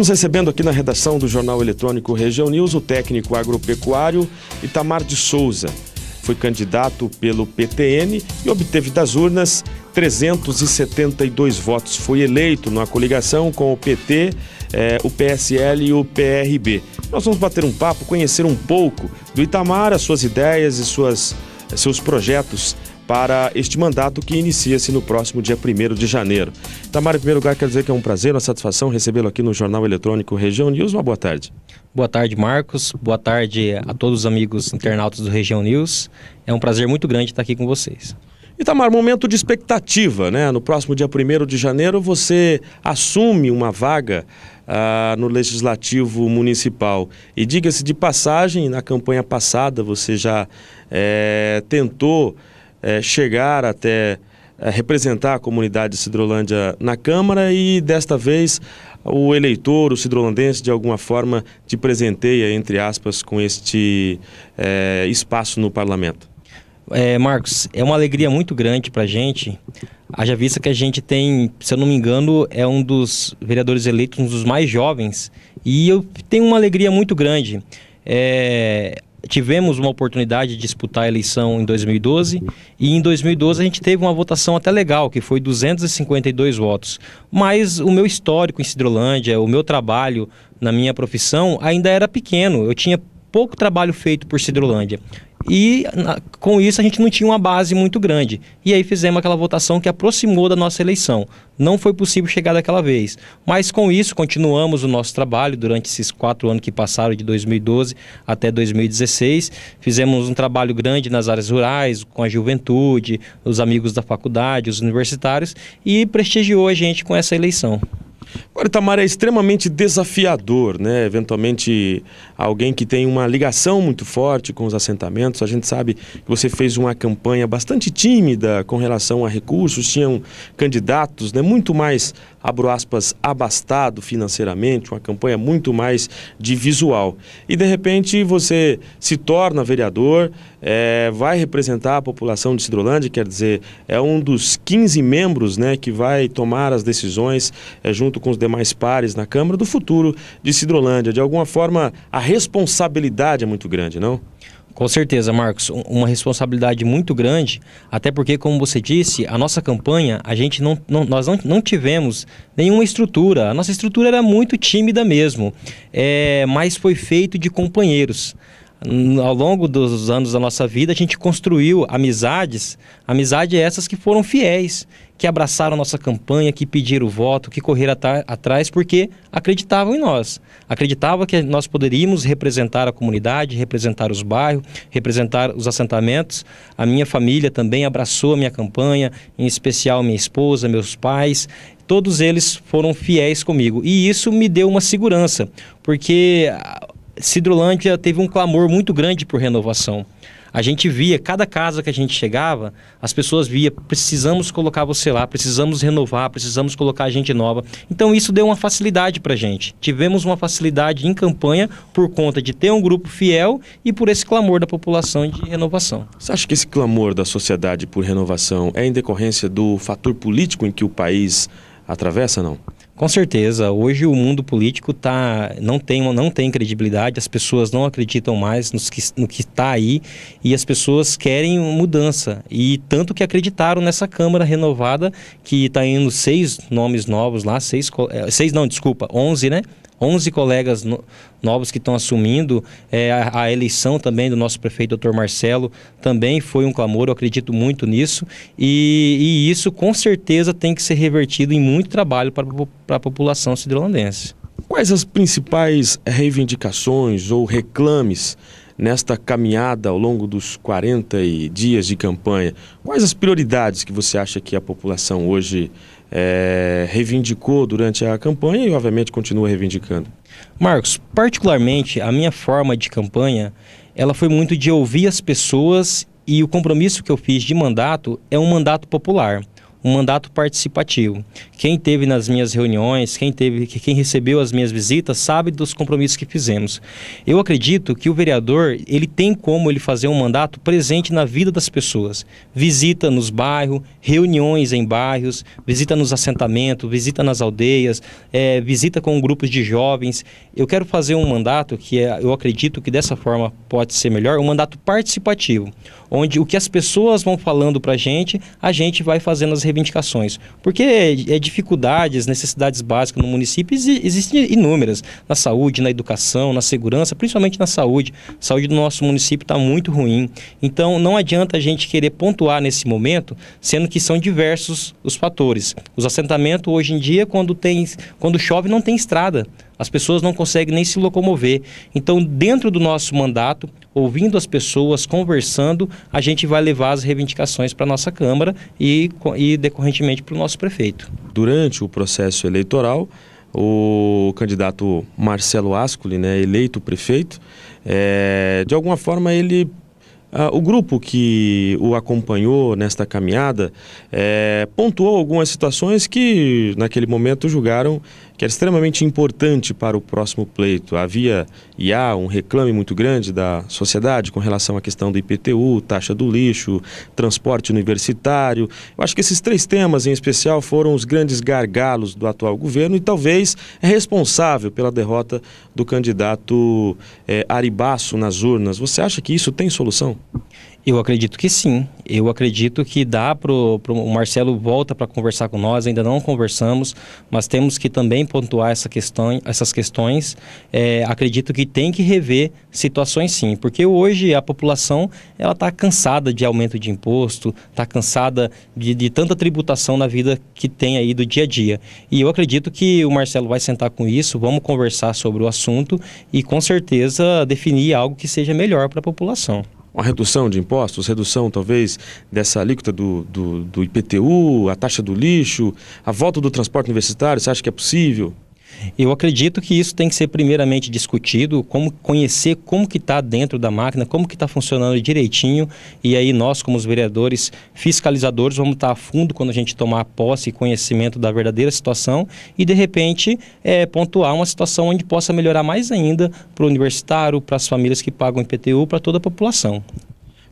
Estamos recebendo aqui na redação do Jornal Eletrônico Região News o técnico agropecuário Itamar de Souza. Foi candidato pelo PTN e obteve das urnas 372 votos. Foi eleito na coligação com o PT, eh, o PSL e o PRB. Nós vamos bater um papo, conhecer um pouco do Itamar, as suas ideias e suas, seus projetos para este mandato que inicia-se no próximo dia 1 de janeiro. Tamara, em primeiro lugar, quero dizer que é um prazer, uma satisfação recebê-lo aqui no Jornal Eletrônico Região News. Uma boa tarde. Boa tarde, Marcos. Boa tarde a todos os amigos internautas do Região News. É um prazer muito grande estar aqui com vocês. Itamar, momento de expectativa, né? No próximo dia 1 de janeiro você assume uma vaga ah, no Legislativo Municipal. E diga-se de passagem, na campanha passada você já é, tentou é, chegar até é, representar a comunidade de Cidrolândia na Câmara e desta vez o eleitor, o cidrolandense, de alguma forma te presenteia, entre aspas, com este é, espaço no parlamento? É, Marcos, é uma alegria muito grande para a gente. Haja vista que a gente tem, se eu não me engano, é um dos vereadores eleitos, um dos mais jovens. E eu tenho uma alegria muito grande. É, tivemos uma oportunidade de disputar a eleição em 2012 e em 2012 a gente teve uma votação até legal, que foi 252 votos. Mas o meu histórico em Cidrolândia, o meu trabalho na minha profissão ainda era pequeno. Eu tinha pouco trabalho feito por Cidrolândia. E na, com isso a gente não tinha uma base muito grande. E aí fizemos aquela votação que aproximou da nossa eleição. Não foi possível chegar daquela vez. Mas com isso continuamos o nosso trabalho durante esses quatro anos que passaram, de 2012 até 2016. Fizemos um trabalho grande nas áreas rurais, com a juventude, os amigos da faculdade, os universitários, e prestigiou a gente com essa eleição. Agora, Itamar, é extremamente desafiador, né? Eventualmente, alguém que tem uma ligação muito forte com os assentamentos. A gente sabe que você fez uma campanha bastante tímida com relação a recursos, tinham candidatos né, muito mais abro aspas, abastado financeiramente, uma campanha muito mais de visual. E de repente você se torna vereador, é, vai representar a população de Cidrolândia, quer dizer, é um dos 15 membros né, que vai tomar as decisões é, junto com os demais pares na Câmara do futuro de Cidrolândia. De alguma forma, a responsabilidade é muito grande, não? Com certeza, Marcos, uma responsabilidade muito grande, até porque, como você disse, a nossa campanha, a gente não, não nós não, não, tivemos nenhuma estrutura. A nossa estrutura era muito tímida mesmo, é, mas foi feito de companheiros ao longo dos anos da nossa vida, a gente construiu amizades, amizades é essas que foram fiéis, que abraçaram nossa campanha, que pediram o voto, que correram atrás porque acreditavam em nós. Acreditavam que nós poderíamos representar a comunidade, representar os bairros, representar os assentamentos. A minha família também abraçou a minha campanha, em especial minha esposa, meus pais. Todos eles foram fiéis comigo e isso me deu uma segurança, porque Cidrolândia teve um clamor muito grande por renovação. A gente via, cada casa que a gente chegava, as pessoas via, precisamos colocar você lá, precisamos renovar, precisamos colocar gente nova. Então isso deu uma facilidade para a gente. Tivemos uma facilidade em campanha por conta de ter um grupo fiel e por esse clamor da população de renovação. Você acha que esse clamor da sociedade por renovação é em decorrência do fator político em que o país atravessa, não? Com certeza. Hoje o mundo político tá, não, tem, não tem credibilidade, as pessoas não acreditam mais no que, no que está aí e as pessoas querem mudança. E tanto que acreditaram nessa Câmara renovada, que está indo seis nomes novos lá, seis, eh, seis não, desculpa, onze, né? 11 colegas no, novos que estão assumindo. É, a, a, eleição também do nosso prefeito, doutor Marcelo, também foi um clamor, eu acredito muito nisso. E, e isso, com certeza, tem que ser revertido em muito trabalho para, a população sidrolandense. Quais as principais reivindicações ou reclames nesta caminhada ao longo dos 40 dias de campanha? Quais as prioridades que você acha que a população hoje é, reivindicou durante a campanha e, obviamente, continua reivindicando. Marcos, particularmente, a minha forma de campanha ela foi muito de ouvir as pessoas e o compromisso que eu fiz de mandato é um mandato popular um mandato participativo. Quem teve nas minhas reuniões, quem teve, quem recebeu as minhas visitas, sabe dos compromissos que fizemos. Eu acredito que o vereador, ele tem como ele fazer um mandato presente na vida das pessoas. Visita nos bairros, reuniões em bairros, visita nos assentamentos, visita nas aldeias, é, visita com grupos de jovens. Eu quero fazer um mandato que é, eu acredito que dessa forma pode ser melhor, um mandato participativo, onde o que as pessoas vão falando para a gente, a gente vai fazendo as reivindicações. Porque é, dificuldades, necessidades básicas no município existem inúmeras. Na saúde, na educação, na segurança, principalmente na saúde. A saúde do nosso município está muito ruim. Então não adianta a gente querer pontuar nesse momento, sendo que são diversos os fatores. Os assentamentos hoje em dia, quando, tem, quando chove, não tem estrada. As pessoas não conseguem nem se locomover. Então, dentro do nosso mandato, ouvindo as pessoas, conversando, a gente vai levar as reivindicações para a nossa Câmara e, e decorrentemente, para o nosso prefeito. Durante o processo eleitoral, o candidato Marcelo Ascoli, né, eleito prefeito, é, de alguma forma ele ah, o grupo que o acompanhou nesta caminhada é, pontuou algumas situações que, naquele momento, julgaram que era extremamente importante para o próximo pleito. Havia e há um reclame muito grande da sociedade com relação à questão do IPTU, taxa do lixo, transporte universitário. Eu acho que esses três temas em especial foram os grandes gargalos do atual governo e talvez é responsável pela derrota do candidato é, eh, Aribaço nas urnas. Você acha que isso tem solução? Eu acredito que sim. Eu acredito que dá para o Marcelo volta para conversar com nós. Ainda não conversamos, mas temos que também pontuar essa questão, essas questões. É, acredito que tem que rever situações sim, porque hoje a população ela está cansada de aumento de imposto, está cansada de, de tanta tributação na vida que tem aí do dia a dia. E eu acredito que o Marcelo vai sentar com isso. Vamos conversar sobre o assunto e com certeza definir algo que seja melhor para a população uma redução de impostos, redução talvez dessa alíquota do, do, do IPTU, a taxa do lixo, a volta do transporte universitário, você acha que é possível? Eu acredito que isso tem que ser primeiramente discutido, como conhecer como que está dentro da máquina, como que está funcionando direitinho, e aí nós, como os vereadores fiscalizadores, vamos estar tá a fundo quando a gente tomar posse e conhecimento da verdadeira situação e, de repente, é, pontuar uma situação onde possa melhorar mais ainda para o universitário, para as famílias que pagam IPTU, para toda a população.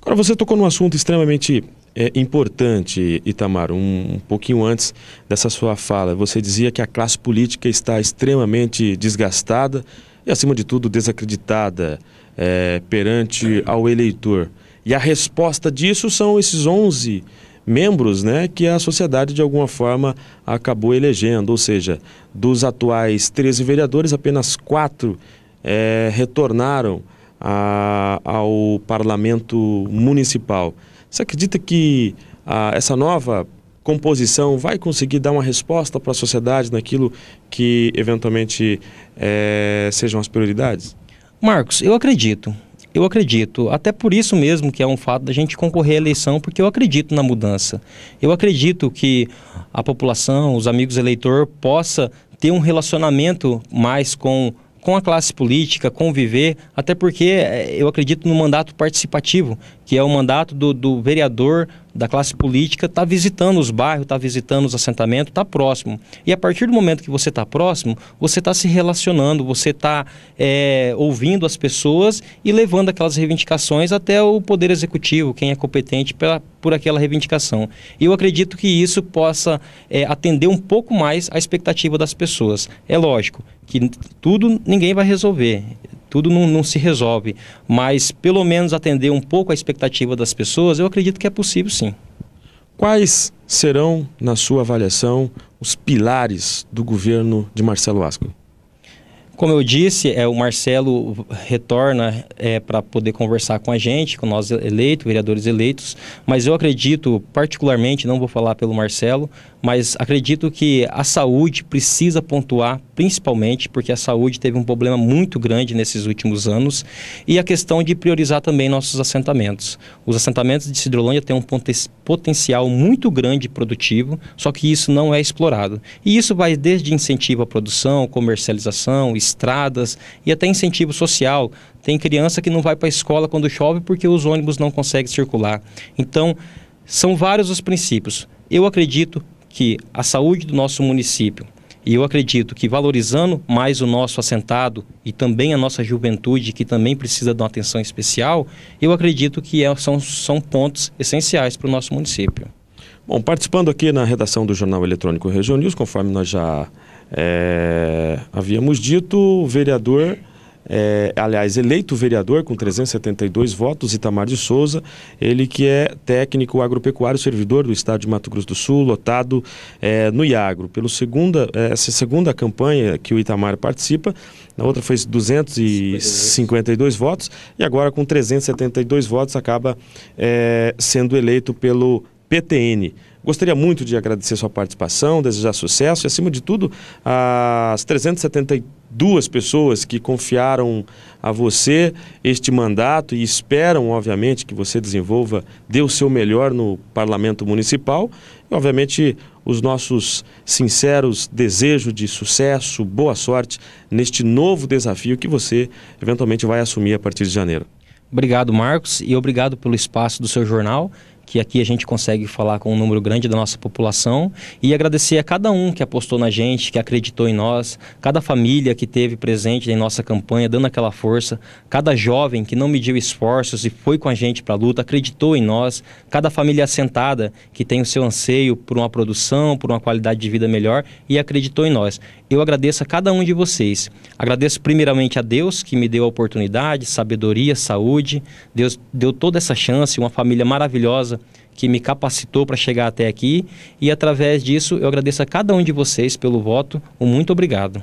Agora, você tocou num assunto extremamente é importante, Itamar, um, um, pouquinho antes dessa sua fala. Você dizia que a classe política está extremamente desgastada e, acima de tudo, desacreditada é, perante ao eleitor. E a resposta disso são esses 11 membros né, que a sociedade, de alguma forma, acabou elegendo. Ou seja, dos atuais 13 vereadores, apenas quatro é, retornaram a, ao parlamento municipal. Você acredita que ah, essa nova composição vai conseguir dar uma resposta para a sociedade naquilo que eventualmente é, sejam as prioridades? Marcos, eu acredito. Eu acredito. Até por isso mesmo que é um fato da gente concorrer à eleição, porque eu acredito na mudança. Eu acredito que a população, os amigos eleitor, possa ter um relacionamento mais com com a classe política, conviver, até porque eh, eu acredito no mandato participativo que é o mandato do, do vereador da classe política, está visitando os bairros, está visitando os assentamentos, está próximo. E a partir do momento que você está próximo, você está se relacionando, você está é, ouvindo as pessoas e levando aquelas reivindicações até o Poder Executivo, quem é competente pela, por aquela reivindicação. E eu acredito que isso possa é, atender um pouco mais a expectativa das pessoas. É lógico que tudo ninguém vai resolver tudo não, não se resolve. Mas pelo menos atender um pouco a expectativa das pessoas, eu acredito que é possível sim. Quais serão, na sua avaliação, os pilares do governo de Marcelo Asco? Como eu disse, é, o Marcelo retorna é, para poder conversar com a gente, com nós eleitos, vereadores eleitos, mas eu acredito, particularmente, não vou falar pelo Marcelo, mas acredito que a saúde precisa pontuar, principalmente porque a saúde teve um problema muito grande nesses últimos anos, e a questão de priorizar também nossos assentamentos. Os assentamentos de Cidrolândia têm um potencial muito grande produtivo, só que isso não é explorado. E isso vai desde incentivo à produção, comercialização, estradas e até incentivo social. Tem criança que não vai para a escola quando chove porque os ônibus não conseguem circular. Então, são vários os princípios. Eu acredito que a saúde do nosso município, e eu acredito que valorizando mais o nosso assentado e também a nossa juventude, que também precisa de uma atenção especial, eu acredito que é, são, são pontos essenciais para o nosso município. Bom, participando aqui na redação do Jornal Eletrônico Região News, conforme nós já é, havíamos dito, vereador, é, aliás, eleito vereador com 372 votos, Itamar de Souza, ele que é técnico agropecuário, servidor do estado de Mato Grosso do Sul, lotado é, no Iagro. Pela segunda, é, essa segunda campanha que o Itamar participa, na outra foi 252 votos e agora com 372 votos acaba é, sendo eleito pelo PTN. Gostaria muito de agradecer sua participação, desejar sucesso e, acima de tudo, as 372 pessoas que confiaram a você este mandato e esperam, obviamente, que você desenvolva, dê o seu melhor no Parlamento Municipal e, obviamente, os nossos sinceros desejos de sucesso, boa sorte neste novo desafio que você eventualmente vai assumir a partir de janeiro. Obrigado, Marcos, e obrigado pelo espaço do seu jornal que aqui a gente consegue falar com um número grande da nossa população e agradecer a cada um que apostou na gente, que acreditou em nós, cada família que teve presente em nossa campanha, dando aquela força, cada jovem que não mediu esforços e foi com a gente para a luta, acreditou em nós, cada família assentada que tem o seu anseio por uma produção, por uma qualidade de vida melhor e acreditou em nós. Eu agradeço a cada um de vocês. Agradeço primeiramente a Deus que me deu a oportunidade, sabedoria, saúde. Deus deu toda essa chance, uma família maravilhosa que me capacitou para chegar até aqui. E através disso, eu agradeço a cada um de vocês pelo voto. Um muito obrigado.